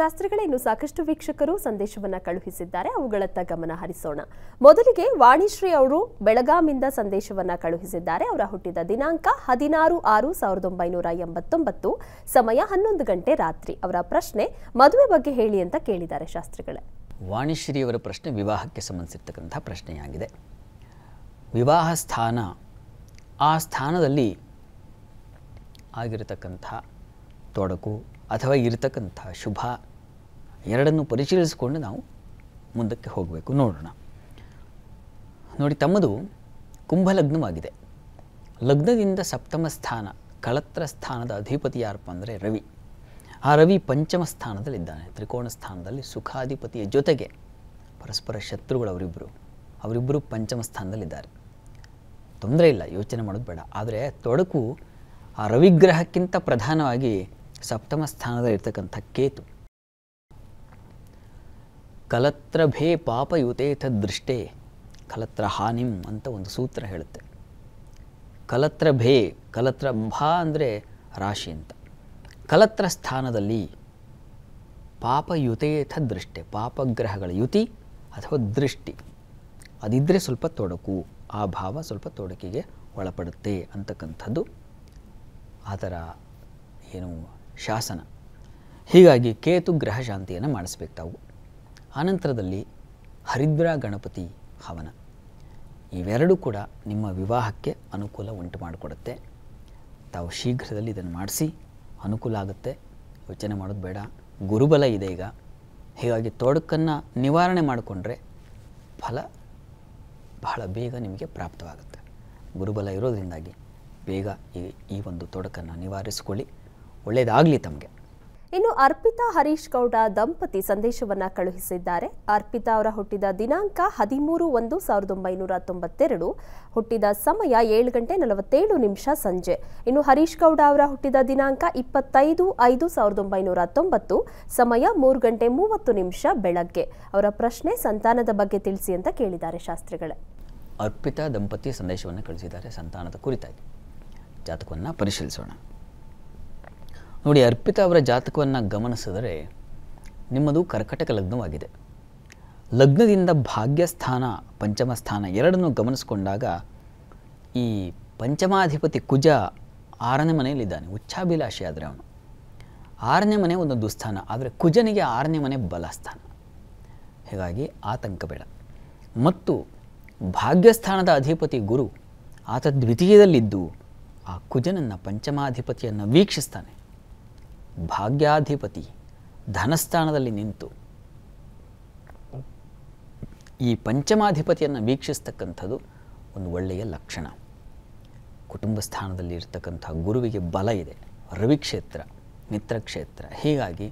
ಶಾಸ್ತ್ರಗಳ ಇನ್ನು ಸಾಕಷ್ಟು ವೀಕ್ಷಕರು ಸಂದೇಶವನ್ನ ಕಳುಹಿಸಿದ್ದಾರೆ ಅವುಗಳತ್ತ ಗಮನ ಹರಿಸೋಣ ಮೊದಲಿಗೆ ವಾಣಿಶ್ರೀ ಅವರು ಬೆಳಗಾಮಿಂದ ಸಂದೇಶವನ್ನ ಕಳುಹಿಸಿದ್ದಾರೆ ಅವರ ಹುಟ್ಟಿದ ದಿನಾಂಕ ಹದಿನಾರು ಆರು ಸಾವಿರದ ಒಂಬೈನೂರ ಎಂಬತ್ತೊಂಬತ್ತು ಸಮಯ ಹನ್ನೊಂದು ಗಂಟೆ ರಾತ್ರಿ ಅವರ ಪ್ರಶ್ನೆ ಮದುವೆ ಬಗ್ಗೆ ಹೇಳಿ ಅಂತ ಕೇಳಿದ್ದಾರೆ ಶಾಸ್ತ್ರಿಗಳೇ ವಾಣಿಶ್ರೀಯವರ ಪ್ರಶ್ನೆ ವಿವಾಹಕ್ಕೆ ಸಂಬಂಧಿಸಿರ್ತಕ್ಕಂಥ ಪ್ರಶ್ನೆಯಾಗಿದೆ ವಿವಾಹ ಸ್ಥಾನ ಆ ಸ್ಥಾನದಲ್ಲಿ ಆಗಿರತಕ್ಕಂಥ ತೊಡಕು ಅಥವಾ ಇರತಕ್ಕಂಥ ಶುಭ ಎರಡನ್ನು ಪರಿಶೀಲಿಸಿಕೊಂಡು ನಾವು ಮುಂದಕ್ಕೆ ಹೋಗಬೇಕು ನೋಡೋಣ ನೋಡಿ ತಮ್ಮದು ಕುಂಭಲಗ್ನವಾಗಿದೆ ಲಗ್ನದಿಂದ ಸಪ್ತಮ ಸ್ಥಾನ ಕಳತ್ರ ಸ್ಥಾನದ ಅಧಿಪತಿ ಯಾರಪ್ಪ ಅಂದರೆ ರವಿ ಆ ರವಿ ಪಂಚಮ ಸ್ಥಾನದಲ್ಲಿದ್ದಾನೆ ತ್ರಿಕೋಣ ಸ್ಥಾನದಲ್ಲಿ ಸುಖಾಧಿಪತಿಯ ಜೊತೆಗೆ ಪರಸ್ಪರ ಶತ್ರುಗಳು ಅವರಿಬ್ಬರು ಅವರಿಬ್ಬರು ಪಂಚಮ ಸ್ಥಾನದಲ್ಲಿದ್ದಾರೆ ತೊಂದರೆ ಇಲ್ಲ ಯೋಚನೆ ಮಾಡೋದು ಬೇಡ ಆದರೆ ತೊಡಕು ಆ ರವಿಗ್ರಹಕ್ಕಿಂತ ಪ್ರಧಾನವಾಗಿ ಸಪ್ತಮ ಸ್ಥಾನದಲ್ಲಿರ್ತಕ್ಕಂಥ ಕೇತು ಕಲತ್ರಭೇ ಯುತೇಥ ದೃಷ್ಟೆ ಕಲತ್ರ ಹಾನಿಂ ಅಂತ ಒಂದು ಸೂತ್ರ ಹೇಳುತ್ತೆ ಕಲತ್ರ ಭೇ ಕಲತ್ರ ಭಾ ಅಂದರೆ ರಾಶಿ ಅಂತ ಕಲತ್ರ ಸ್ಥಾನದಲ್ಲಿ ಪಾಪಯುತೇಥ ಪಾಪ ಪಾಪಗ್ರಹಗಳ ಯುತಿ ಅಥವಾ ದೃಷ್ಟಿ ಅದಿದ್ದರೆ ಸ್ವಲ್ಪ ತೊಡಕು ಆ ಭಾವ ಸ್ವಲ್ಪ ತೊಡಕಿಗೆ ಒಳಪಡುತ್ತೆ ಅಂತಕ್ಕಂಥದ್ದು ಅದರ ಏನು ಶಾಸನ ಹೀಗಾಗಿ ಕೇತು ಗ್ರಹ ಶಾಂತಿಯನ್ನು ಮಾಡಿಸ್ಬೇಕು ತಾವು ಆನಂತರದಲ್ಲಿ ಹರಿದ್ರ ಗಣಪತಿ ಹವನ ಇವೆರಡೂ ಕೂಡ ನಿಮ್ಮ ವಿವಾಹಕ್ಕೆ ಅನುಕೂಲ ಉಂಟು ಮಾಡಿಕೊಡುತ್ತೆ ತಾವು ಶೀಘ್ರದಲ್ಲಿ ಇದನ್ನು ಮಾಡಿಸಿ ಅನುಕೂಲ ಆಗುತ್ತೆ ಯೋಚನೆ ಮಾಡೋದು ಬೇಡ ಗುರುಬಲ ಇದೆ ಈಗ ಹೀಗಾಗಿ ತೊಡಕನ್ನು ನಿವಾರಣೆ ಮಾಡಿಕೊಂಡ್ರೆ ಫಲ ಬಹಳ ಬೇಗ ನಿಮಗೆ ಪ್ರಾಪ್ತವಾಗುತ್ತೆ ಗುರುಬಲ ಇರೋದರಿಂದಾಗಿ ಬೇಗ ಈ ಈ ಒಂದು ತೊಡಕನ್ನು ನಿವಾರಿಸಿಕೊಳ್ಳಿ ಒಳ್ಳೆಯದಾಗಲಿ ತಮಗೆ ಇನ್ನು ಅರ್ಪಿತಾ ಹರೀಶ್ ಗೌಡ ದಂಪತಿ ಸಂದೇಶವನ್ನ ಕಳುಹಿಸಿದ್ದಾರೆ ಅರ್ಪಿತಾ ಅವರ ಹುಟ್ಟಿದ ದಿನಾಂಕ ಹದಿಮೂರು ಒಂದು ಸಾವಿರದ ಒಂಬೈನೂರ ತೊಂಬತ್ತೆರಡು ಹುಟ್ಟಿದ ಸಮಯ ಏಳು ಗಂಟೆ ನಲವತ್ತೇಳು ನಿಮಿಷ ಸಂಜೆ ಇನ್ನು ಹರೀಶ್ ಗೌಡ ಅವರ ಹುಟ್ಟಿದ ದಿನಾಂಕ ಇಪ್ಪತ್ತೈದು ಐದು ಸಾವಿರದ ಒಂಬೈನೂರ ತೊಂಬತ್ತು ಸಮಯ ಮೂರು ಗಂಟೆ ಮೂವತ್ತು ನಿಮಿಷ ಬೆಳಗ್ಗೆ ಅವರ ಪ್ರಶ್ನೆ ಸಂತಾನದ ಬಗ್ಗೆ ತಿಳಿಸಿ ಅಂತ ಕೇಳಿದ್ದಾರೆ ಶಾಸ್ತ್ರಿಗಳೇ ಅರ್ಪಿತಾ ದಂಪತಿ ಸಂದೇಶವನ್ನು ಕಳಿಸಿದ್ದಾರೆ ಸಂತಾನದ ಕುರಿತಾಗಿ ಜಾತಕವನ್ನು ಪರಿಶೀಲಿಸೋಣ ನೋಡಿ ಅರ್ಪಿತಾ ಅವರ ಜಾತಕವನ್ನು ಗಮನಿಸಿದರೆ ನಿಮ್ಮದು ಕರ್ಕಟಕ ಲಗ್ನವಾಗಿದೆ ಲಗ್ನದಿಂದ ಭಾಗ್ಯಸ್ಥಾನ ಪಂಚಮ ಸ್ಥಾನ ಎರಡನ್ನು ಗಮನಿಸಿಕೊಂಡಾಗ ಈ ಪಂಚಮಾಧಿಪತಿ ಕುಜ ಆರನೇ ಮನೆಯಲ್ಲಿದ್ದಾನೆ ಉಚ್ಛಾಭಿಲಾಷೆ ಆದರೆ ಅವನು ಆರನೇ ಮನೆ ಒಂದು ದುಸ್ಥಾನ ಆದರೆ ಕುಜನಿಗೆ ಆರನೇ ಮನೆ ಬಲಸ್ಥಾನ ಹೀಗಾಗಿ ಆತಂಕ ಬೇಡ ಮತ್ತು ಭಾಗ್ಯಸ್ಥಾನದ ಅಧಿಪತಿ ಗುರು ಆತ ದ್ವಿತೀಯದಲ್ಲಿದ್ದು ಆ ಕುಜನನ್ನು ಪಂಚಮಾಧಿಪತಿಯನ್ನು ವೀಕ್ಷಿಸ್ತಾನೆ ಭಾಗ್ಯಾಧಿಪತಿ ಧನಸ್ಥಾನದಲ್ಲಿ ನಿಂತು ಈ ಪಂಚಮಾಧಿಪತಿಯನ್ನು ವೀಕ್ಷಿಸ್ತಕ್ಕಂಥದ್ದು ಒಂದು ಒಳ್ಳೆಯ ಲಕ್ಷಣ ಕುಟುಂಬ ಸ್ಥಾನದಲ್ಲಿ ಇರತಕ್ಕಂಥ ಗುರುವಿಗೆ ಬಲ ಇದೆ ರವಿ ರವಿಕ್ಷೇತ್ರ ಮಿತ್ರಕ್ಷೇತ್ರ ಹೀಗಾಗಿ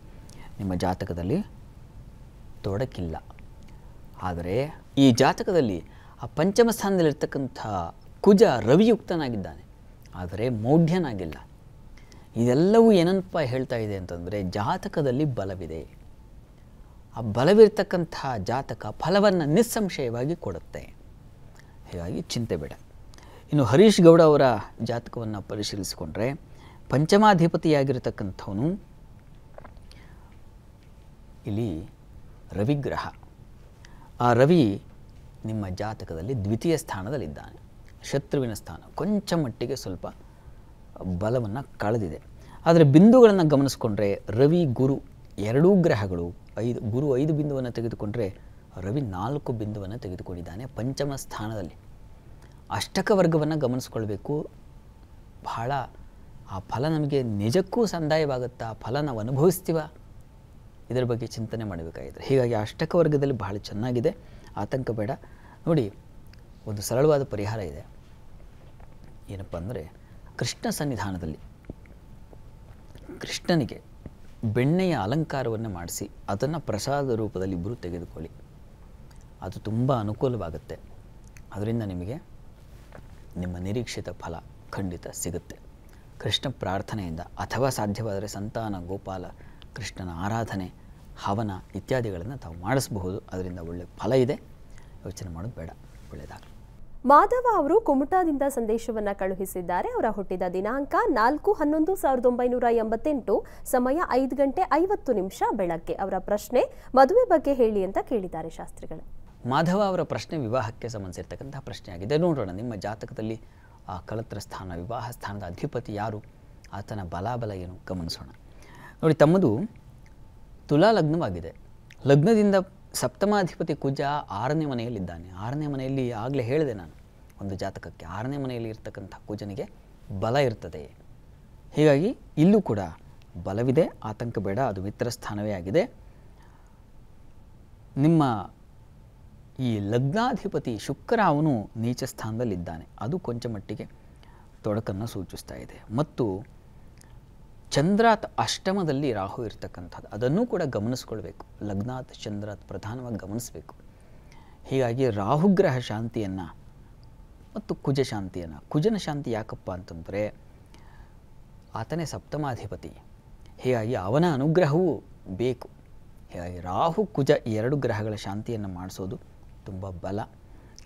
ನಿಮ್ಮ ಜಾತಕದಲ್ಲಿ ತೊಡಕಿಲ್ಲ ಆದರೆ ಈ ಜಾತಕದಲ್ಲಿ ಆ ಪಂಚಮ ಸ್ಥಾನದಲ್ಲಿರ್ತಕ್ಕಂಥ ಕುಜ ರವಿಯುಕ್ತನಾಗಿದ್ದಾನೆ ಆದರೆ ಮೌಢ್ಯನಾಗಿಲ್ಲ ಇದೆಲ್ಲವೂ ಏನಪ್ಪ ಹೇಳ್ತಾ ಇದೆ ಅಂತಂದರೆ ಜಾತಕದಲ್ಲಿ ಬಲವಿದೆ ಆ ಬಲವಿರ್ತಕ್ಕಂತಹ ಜಾತಕ ಫಲವನ್ನು ನಿಸ್ಸಂಶಯವಾಗಿ ಕೊಡುತ್ತೆ ಹೀಗಾಗಿ ಚಿಂತೆ ಬೇಡ ಇನ್ನು ಹರೀಶ್ ಗೌಡ ಅವರ ಜಾತಕವನ್ನು ಪರಿಶೀಲಿಸಿಕೊಂಡ್ರೆ ಪಂಚಮಾಧಿಪತಿಯಾಗಿರತಕ್ಕಂಥವನು ಇಲ್ಲಿ ರವಿಗ್ರಹ ಆ ರವಿ ನಿಮ್ಮ ಜಾತಕದಲ್ಲಿ ದ್ವಿತೀಯ ಸ್ಥಾನದಲ್ಲಿದ್ದಾನೆ ಶತ್ರುವಿನ ಸ್ಥಾನ ಕೊಂಚ ಮಟ್ಟಿಗೆ ಸ್ವಲ್ಪ ಬಲವನ್ನು ಕಳೆದಿದೆ ಆದರೆ ಬಿಂದುಗಳನ್ನು ಗಮನಿಸ್ಕೊಂಡ್ರೆ ರವಿ ಗುರು ಎರಡೂ ಗ್ರಹಗಳು ಐದು ಗುರು ಐದು ಬಿಂದುವನ್ನು ತೆಗೆದುಕೊಂಡ್ರೆ ರವಿ ನಾಲ್ಕು ಬಿಂದುವನ್ನು ತೆಗೆದುಕೊಂಡಿದ್ದಾನೆ ಪಂಚಮ ಸ್ಥಾನದಲ್ಲಿ ಅಷ್ಟಕ ವರ್ಗವನ್ನು ಗಮನಿಸ್ಕೊಳ್ಬೇಕು ಬಹಳ ಆ ಫಲ ನಮಗೆ ನಿಜಕ್ಕೂ ಸಂದಾಯವಾಗುತ್ತಾ ಫಲ ನಾವು ಅನುಭವಿಸ್ತೀವ ಇದರ ಬಗ್ಗೆ ಚಿಂತನೆ ಮಾಡಬೇಕಾಗಿದೆ ಹೀಗಾಗಿ ಅಷ್ಟಕ ವರ್ಗದಲ್ಲಿ ಬಹಳ ಚೆನ್ನಾಗಿದೆ ಆತಂಕ ಬೇಡ ನೋಡಿ ಒಂದು ಸರಳವಾದ ಪರಿಹಾರ ಇದೆ ಏನಪ್ಪ ಅಂದರೆ ಕೃಷ್ಣ ಸನ್ನಿಧಾನದಲ್ಲಿ ಕೃಷ್ಣನಿಗೆ ಬೆಣ್ಣೆಯ ಅಲಂಕಾರವನ್ನು ಮಾಡಿಸಿ ಅದನ್ನು ಪ್ರಸಾದ ರೂಪದಲ್ಲಿ ಇಬ್ಬರು ತೆಗೆದುಕೊಳ್ಳಿ ಅದು ತುಂಬ ಅನುಕೂಲವಾಗುತ್ತೆ ಅದರಿಂದ ನಿಮಗೆ ನಿಮ್ಮ ನಿರೀಕ್ಷಿತ ಫಲ ಖಂಡಿತ ಸಿಗುತ್ತೆ ಕೃಷ್ಣ ಪ್ರಾರ್ಥನೆಯಿಂದ ಅಥವಾ ಸಾಧ್ಯವಾದರೆ ಸಂತಾನ ಗೋಪಾಲ ಕೃಷ್ಣನ ಆರಾಧನೆ ಹವನ ಇತ್ಯಾದಿಗಳನ್ನು ತಾವು ಮಾಡಿಸಬಹುದು ಅದರಿಂದ ಒಳ್ಳೆಯ ಫಲ ಇದೆ ಯೋಚನೆ ಮಾಡೋದು ಬೇಡ ಒಳ್ಳೆಯದಾಗ ಮಾಧವ ಅವರು ಕುಮಟಾದಿಂದ ಸಂದೇಶವನ್ನು ಕಳುಹಿಸಿದ್ದಾರೆ ಅವರ ಹುಟ್ಟಿದ ದಿನಾಂಕ ನಾಲ್ಕು ಹನ್ನೊಂದು ಸಾವಿರದ ಒಂಬೈನೂರ ಎಂಬತ್ತೆಂಟು ಸಮಯ ಐದು ಗಂಟೆ ಐವತ್ತು ನಿಮಿಷ ಬೆಳಗ್ಗೆ ಅವರ ಪ್ರಶ್ನೆ ಮದುವೆ ಬಗ್ಗೆ ಹೇಳಿ ಅಂತ ಕೇಳಿದ್ದಾರೆ ಶಾಸ್ತ್ರಿಗಳು ಮಾಧವ ಅವರ ಪ್ರಶ್ನೆ ವಿವಾಹಕ್ಕೆ ಸಂಬಂಧಿಸಿರ್ತಕ್ಕಂತಹ ಪ್ರಶ್ನೆ ಆಗಿದೆ ನೋಡೋಣ ನಿಮ್ಮ ಜಾತಕದಲ್ಲಿ ಆ ಕಳತ್ರ ಸ್ಥಾನ ವಿವಾಹ ಸ್ಥಾನದ ಅಧಿಪತಿ ಯಾರು ಆತನ ಬಲಾಬಲ ಏನು ಗಮನಿಸೋಣ ನೋಡಿ ತಮ್ಮದು ತುಲಾ ಲಗ್ನವಾಗಿದೆ ಲಗ್ನದಿಂದ ಸಪ್ತಮಾಧಿಪತಿ ಕುಜ ಆರನೇ ಮನೆಯಲ್ಲಿದ್ದಾನೆ ಆರನೇ ಮನೆಯಲ್ಲಿ ಆಗಲೇ ಹೇಳಿದೆ ನಾನು ಒಂದು ಜಾತಕಕ್ಕೆ ಆರನೇ ಮನೆಯಲ್ಲಿ ಇರ್ತಕ್ಕಂಥ ಕುಜನಿಗೆ ಬಲ ಇರ್ತದೆ ಹೀಗಾಗಿ ಇಲ್ಲೂ ಕೂಡ ಬಲವಿದೆ ಆತಂಕ ಬೇಡ ಅದು ಮಿತ್ರ ಸ್ಥಾನವೇ ಆಗಿದೆ ನಿಮ್ಮ ಈ ಲಗ್ನಾಧಿಪತಿ ಶುಕ್ರ ಅವನು ನೀಚ ಸ್ಥಾನದಲ್ಲಿದ್ದಾನೆ ಅದು ಕೊಂಚ ಮಟ್ಟಿಗೆ ತೊಡಕನ್ನು ಸೂಚಿಸ್ತಾ ಇದೆ ಮತ್ತು ಚಂದ್ರಾತ್ ಅಷ್ಟಮದಲ್ಲಿ ರಾಹು ಇರತಕ್ಕಂಥದ್ದು ಅದನ್ನು ಕೂಡ ಗಮನಿಸ್ಕೊಳ್ಬೇಕು ಲಗ್ನಾತ್ ಚಂದ್ರಾತ್ ಪ್ರಧಾನವಾಗಿ ಗಮನಿಸಬೇಕು ಹೀಗಾಗಿ ರಾಹುಗ್ರಹ ಶಾಂತಿಯನ್ನು ಮತ್ತು ಕುಜ ಶಾಂತಿಯನ್ನು ಕುಜನ ಶಾಂತಿ ಯಾಕಪ್ಪ ಅಂತಂದರೆ ಆತನೇ ಸಪ್ತಮಾಧಿಪತಿ ಹೀಗಾಗಿ ಅವನ ಅನುಗ್ರಹವೂ ಬೇಕು ಹೀಗಾಗಿ ರಾಹು ಕುಜ ಎರಡು ಗ್ರಹಗಳ ಶಾಂತಿಯನ್ನು ಮಾಡಿಸೋದು ತುಂಬ ಬಲ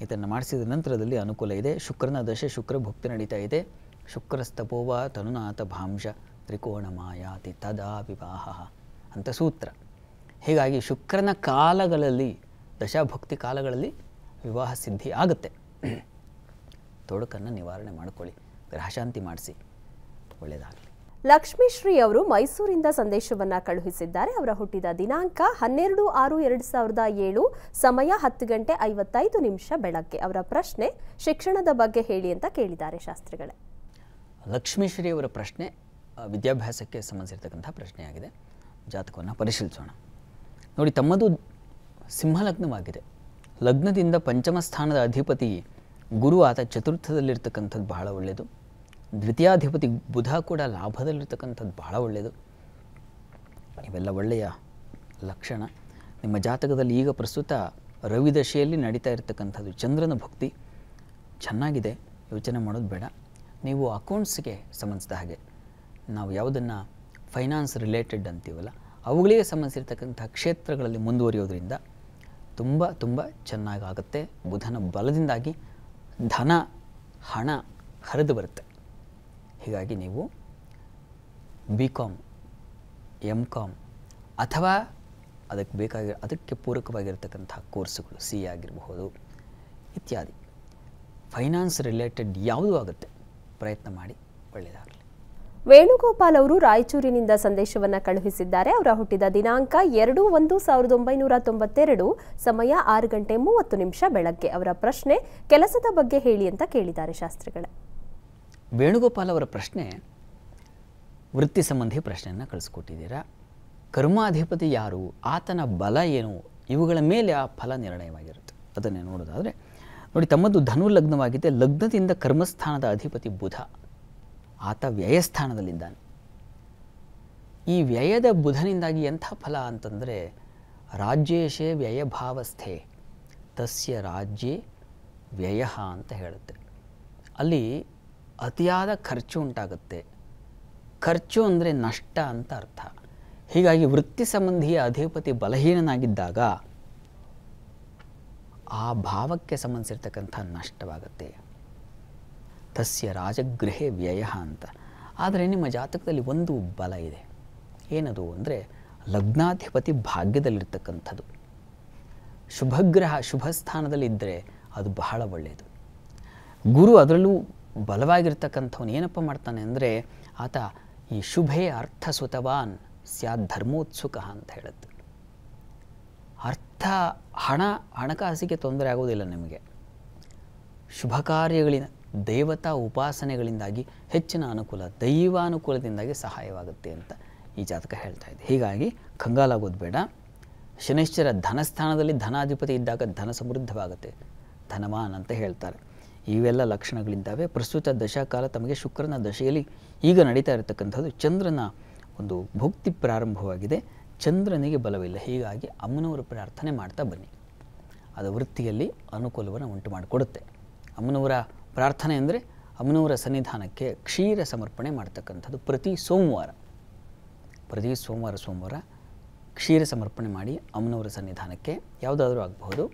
ಇದನ್ನು ಮಾಡಿಸಿದ ನಂತರದಲ್ಲಿ ಅನುಕೂಲ ಇದೆ ಶುಕ್ರನ ದಶೆ ಶುಕ್ರ ಭುಕ್ತಿ ನಡೀತಾ ಇದೆ ಶುಕ್ರಸ್ತಪೋವ ತನುನಾಥ ಭಾಂಶ ತ್ರಿಕೋಣ ಮಾಯಾತಿ ತದಾ ವಿವಾಹ ಅಂತ ಸೂತ್ರ ಹೀಗಾಗಿ ಶುಕ್ರನ ಕಾಲಗಳಲ್ಲಿ ದಶಾಭಕ್ತಿ ಕಾಲಗಳಲ್ಲಿ ವಿವಾಹ ಸಿದ್ಧಿ ಆಗುತ್ತೆ ತೊಡಕನ್ನು ನಿವಾರಣೆ ಮಾಡಿಕೊಳ್ಳಿ ಗ್ರಹಶಾಂತಿ ಮಾಡಿಸಿ ಒಳ್ಳೆಯದಾಗಲಿ ಲಕ್ಷ್ಮೀಶ್ರೀ ಅವರು ಮೈಸೂರಿಂದ ಸಂದೇಶವನ್ನು ಕಳುಹಿಸಿದ್ದಾರೆ ಅವರ ಹುಟ್ಟಿದ ದಿನಾಂಕ ಹನ್ನೆರಡು ಆರು ಎರಡು ಸಾವಿರದ ಏಳು ಸಮಯ ಹತ್ತು ಗಂಟೆ ಐವತ್ತೈದು ನಿಮಿಷ ಬೆಳಗ್ಗೆ ಅವರ ಪ್ರಶ್ನೆ ಶಿಕ್ಷಣದ ಬಗ್ಗೆ ಹೇಳಿ ಅಂತ ಕೇಳಿದ್ದಾರೆ ಶಾಸ್ತ್ರಿಗಳೇ ಲಕ್ಷ್ಮೀಶ್ರೀ ಅವರ ಪ್ರಶ್ನೆ ವಿದ್ಯಾಭ್ಯಾಸಕ್ಕೆ ಸಂಬಂಧಿಸಿರ್ತಕ್ಕಂಥ ಪ್ರಶ್ನೆಯಾಗಿದೆ ಜಾತಕವನ್ನು ಪರಿಶೀಲಿಸೋಣ ನೋಡಿ ತಮ್ಮದು ಸಿಂಹಲಗ್ನವಾಗಿದೆ ಲಗ್ನದಿಂದ ಪಂಚಮ ಸ್ಥಾನದ ಅಧಿಪತಿ ಗುರು ಆತ ಚತುರ್ಥದಲ್ಲಿರ್ತಕ್ಕಂಥದ್ದು ಬಹಳ ಒಳ್ಳೆಯದು ದ್ವಿತೀಯಾಧಿಪತಿ ಬುಧ ಕೂಡ ಲಾಭದಲ್ಲಿರ್ತಕ್ಕಂಥದ್ದು ಬಹಳ ಒಳ್ಳೆಯದು ಇವೆಲ್ಲ ಒಳ್ಳೆಯ ಲಕ್ಷಣ ನಿಮ್ಮ ಜಾತಕದಲ್ಲಿ ಈಗ ಪ್ರಸ್ತುತ ರವಿ ದಶೆಯಲ್ಲಿ ನಡೀತಾ ಇರತಕ್ಕಂಥದ್ದು ಚಂದ್ರನ ಭಕ್ತಿ ಚೆನ್ನಾಗಿದೆ ಯೋಚನೆ ಮಾಡೋದು ಬೇಡ ನೀವು ಅಕೌಂಟ್ಸ್ಗೆ ಸಂಬಂಧಿಸಿದ ಹಾಗೆ ನಾವು ಯಾವುದನ್ನು ಫೈನಾನ್ಸ್ ರಿಲೇಟೆಡ್ ಅಂತೀವಲ್ಲ ಅವುಗಳಿಗೆ ಸಂಬಂಧಿಸಿರ್ತಕ್ಕಂಥ ಕ್ಷೇತ್ರಗಳಲ್ಲಿ ಮುಂದುವರಿಯೋದ್ರಿಂದ ತುಂಬ ತುಂಬ ಚೆನ್ನಾಗಾಗುತ್ತೆ ಬುಧನ ಬಲದಿಂದಾಗಿ ಧನ ಹಣ ಹರಿದು ಬರುತ್ತೆ ಹೀಗಾಗಿ ನೀವು ಬಿ ಕಾಮ್ ಎಮ್ ಕಾಮ್ ಅಥವಾ ಅದಕ್ಕೆ ಬೇಕಾಗಿ ಅದಕ್ಕೆ ಪೂರಕವಾಗಿರ್ತಕ್ಕಂಥ ಕೋರ್ಸುಗಳು ಸಿ ಆಗಿರಬಹುದು ಇತ್ಯಾದಿ ಫೈನಾನ್ಸ್ ರಿಲೇಟೆಡ್ ಯಾವುದೂ ಆಗುತ್ತೆ ಪ್ರಯತ್ನ ಮಾಡಿ ಒಳ್ಳೆಯದಾಗುತ್ತೆ ವೇಣುಗೋಪಾಲ್ ಅವರು ರಾಯಚೂರಿನಿಂದ ಸಂದೇಶವನ್ನು ಕಳುಹಿಸಿದ್ದಾರೆ ಅವರ ಹುಟ್ಟಿದ ದಿನಾಂಕ ಎರಡು ಒಂದು ಸಾವಿರದ ಒಂಬೈನೂರ ತೊಂಬತ್ತೆರಡು ಸಮಯ ಆರು ಗಂಟೆ ಮೂವತ್ತು ನಿಮಿಷ ಬೆಳಗ್ಗೆ ಅವರ ಪ್ರಶ್ನೆ ಕೆಲಸದ ಬಗ್ಗೆ ಹೇಳಿ ಅಂತ ಕೇಳಿದ್ದಾರೆ ಶಾಸ್ತ್ರಿಗಳೇ ವೇಣುಗೋಪಾಲ್ ಅವರ ಪ್ರಶ್ನೆ ವೃತ್ತಿ ಸಂಬಂಧಿ ಪ್ರಶ್ನೆಯನ್ನು ಕಳಿಸ್ಕೊಟ್ಟಿದ್ದೀರಾ ಕರ್ಮಾಧಿಪತಿ ಯಾರು ಆತನ ಬಲ ಏನು ಇವುಗಳ ಮೇಲೆ ಆ ಫಲ ನಿರ್ಣಯವಾಗಿರುತ್ತೆ ಅದನ್ನೇ ನೋಡೋದಾದರೆ ನೋಡಿ ತಮ್ಮದು ಧನು ಲಗ್ನವಾಗಿದೆ ಲಗ್ನದಿಂದ ಕರ್ಮಸ್ಥಾನದ ಅಧಿಪತಿ ಬುಧ ಆತ ವ್ಯಯಸ್ಥಾನದಲ್ಲಿದ್ದಾನೆ ಈ ವ್ಯಯದ ಬುಧನಿಂದಾಗಿ ಎಂಥ ಫಲ ಅಂತಂದರೆ ರಾಜ್ಯೇಶೇ ವ್ಯಯಭಾವಸ್ಥೆ ತಸ್ಯ ರಾಜ್ಯ ವ್ಯಯ ಅಂತ ಹೇಳುತ್ತೆ ಅಲ್ಲಿ ಅತಿಯಾದ ಖರ್ಚು ಉಂಟಾಗುತ್ತೆ ಖರ್ಚು ಅಂದರೆ ನಷ್ಟ ಅಂತ ಅರ್ಥ ಹೀಗಾಗಿ ವೃತ್ತಿ ಸಂಬಂಧಿಯ ಅಧಿಪತಿ ಬಲಹೀನನಾಗಿದ್ದಾಗ ಆ ಭಾವಕ್ಕೆ ಸಂಬಂಧಿಸಿರ್ತಕ್ಕಂಥ ನಷ್ಟವಾಗುತ್ತೆ ತಸ್ಯ ರಾಜಗೃಹೇ ವ್ಯಯ ಅಂತ ಆದರೆ ನಿಮ್ಮ ಜಾತಕದಲ್ಲಿ ಒಂದು ಬಲ ಇದೆ ಏನದು ಅಂದರೆ ಲಗ್ನಾಧಿಪತಿ ಭಾಗ್ಯದಲ್ಲಿರ್ತಕ್ಕಂಥದ್ದು ಶುಭಗ್ರಹ ಶುಭ ಸ್ಥಾನದಲ್ಲಿದ್ದರೆ ಅದು ಬಹಳ ಒಳ್ಳೆಯದು ಗುರು ಅದರಲ್ಲೂ ಬಲವಾಗಿರ್ತಕ್ಕಂಥವನು ಏನಪ್ಪ ಮಾಡ್ತಾನೆ ಅಂದರೆ ಆತ ಈ ಶುಭೇ ಅರ್ಥ ಸುತವಾನ್ ಸ್ಯಾ ಧರ್ಮೋತ್ಸುಕ ಅಂತ ಹೇಳುತ್ತೆ ಅರ್ಥ ಹಣ ಹಣಕಾಸಿಗೆ ತೊಂದರೆ ಆಗೋದಿಲ್ಲ ನಿಮಗೆ ಶುಭ ಕಾರ್ಯಗಳಿಂದ ದೇವತಾ ಉಪಾಸನೆಗಳಿಂದಾಗಿ ಹೆಚ್ಚಿನ ಅನುಕೂಲ ದೈವಾನುಕೂಲದಿಂದಾಗಿ ಸಹಾಯವಾಗುತ್ತೆ ಅಂತ ಈ ಜಾತಕ ಹೇಳ್ತಾ ಇದೆ ಹೀಗಾಗಿ ಕಂಗಾಲಾಗೋದು ಬೇಡ ಶನಿಶ್ಚರ ಧನಸ್ಥಾನದಲ್ಲಿ ಧನಾಧಿಪತಿ ಇದ್ದಾಗ ಧನ ಸಮೃದ್ಧವಾಗುತ್ತೆ ಧನವಾನ್ ಅಂತ ಹೇಳ್ತಾರೆ ಇವೆಲ್ಲ ಲಕ್ಷಣಗಳಿದ್ದಾವೆ ಪ್ರಸ್ತುತ ದಶಾಕಾಲ ತಮಗೆ ಶುಕ್ರನ ದಶೆಯಲ್ಲಿ ಈಗ ನಡೀತಾ ಇರತಕ್ಕಂಥದ್ದು ಚಂದ್ರನ ಒಂದು ಭುಕ್ತಿ ಪ್ರಾರಂಭವಾಗಿದೆ ಚಂದ್ರನಿಗೆ ಬಲವಿಲ್ಲ ಹೀಗಾಗಿ ಅಮ್ಮನವರು ಪ್ರಾರ್ಥನೆ ಮಾಡ್ತಾ ಬನ್ನಿ ಅದು ವೃತ್ತಿಯಲ್ಲಿ ಅನುಕೂಲವನ್ನು ಉಂಟು ಮಾಡಿಕೊಡುತ್ತೆ ಅಮ್ಮನವರ ಪ್ರಾರ್ಥನೆ ಅಂದರೆ ಅಮ್ಮನವರ ಸನ್ನಿಧಾನಕ್ಕೆ ಕ್ಷೀರ ಸಮರ್ಪಣೆ ಮಾಡ್ತಕ್ಕಂಥದ್ದು ಪ್ರತಿ ಸೋಮವಾರ ಪ್ರತಿ ಸೋಮವಾರ ಸೋಮವಾರ ಕ್ಷೀರ ಸಮರ್ಪಣೆ ಮಾಡಿ ಅಮ್ಮನವರ ಸನ್ನಿಧಾನಕ್ಕೆ ಯಾವುದಾದ್ರೂ ಆಗಬಹುದು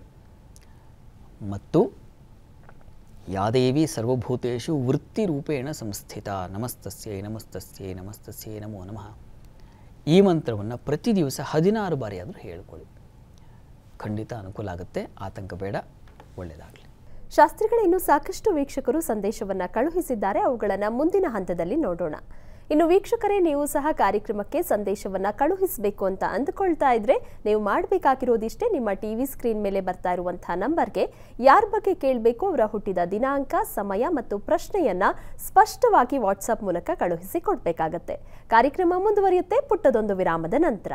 ಮತ್ತು ಯಾದೇವಿ ಸರ್ವಭೂತೇಶು ವೃತ್ತಿರೂಪೇಣ ಸಂಸ್ಥಿತ ನಮಸ್ತಸ್ಯೈ ನಮಸ್ತಸ್ಯೈ ನಮಸ್ತಸ್ಯೈ ನಮೋ ನಮಃ ಈ ಮಂತ್ರವನ್ನು ಪ್ರತಿ ದಿವಸ ಹದಿನಾರು ಬಾರಿಯಾದರೂ ಹೇಳಿಕೊಳ್ಳಿ ಖಂಡಿತ ಅನುಕೂಲ ಆಗುತ್ತೆ ಆತಂಕ ಬೇಡ ಒಳ್ಳೆಯದಾಗಲಿ ಶಾಸ್ತ್ರಿಗಳ ಸಾಕಷ್ಟು ವೀಕ್ಷಕರು ಸಂದೇಶವನ್ನು ಕಳುಹಿಸಿದ್ದಾರೆ ಅವುಗಳನ್ನು ಮುಂದಿನ ಹಂತದಲ್ಲಿ ನೋಡೋಣ ಇನ್ನು ವೀಕ್ಷಕರೇ ನೀವು ಸಹ ಕಾರ್ಯಕ್ರಮಕ್ಕೆ ಸಂದೇಶವನ್ನು ಕಳುಹಿಸಬೇಕು ಅಂತ ಅಂದುಕೊಳ್ತಾ ಇದ್ರೆ ನೀವು ಮಾಡಬೇಕಾಗಿರೋದಿಷ್ಟೇ ನಿಮ್ಮ ಟಿವಿ ಸ್ಕ್ರೀನ್ ಮೇಲೆ ಬರ್ತಾ ಇರುವಂತಹ ನಂಬರ್ಗೆ ಯಾರ ಬಗ್ಗೆ ಕೇಳಬೇಕು ಅವರ ಹುಟ್ಟಿದ ದಿನಾಂಕ ಸಮಯ ಮತ್ತು ಪ್ರಶ್ನೆಯನ್ನ ಸ್ಪಷ್ಟವಾಗಿ ವಾಟ್ಸಪ್ ಮೂಲಕ ಕಳುಹಿಸಿ ಕೊಡಬೇಕಾಗತ್ತೆ ಕಾರ್ಯಕ್ರಮ ಮುಂದುವರಿಯುತ್ತೆ ಪುಟ್ಟದೊಂದು ವಿರಾಮದ ನಂತರ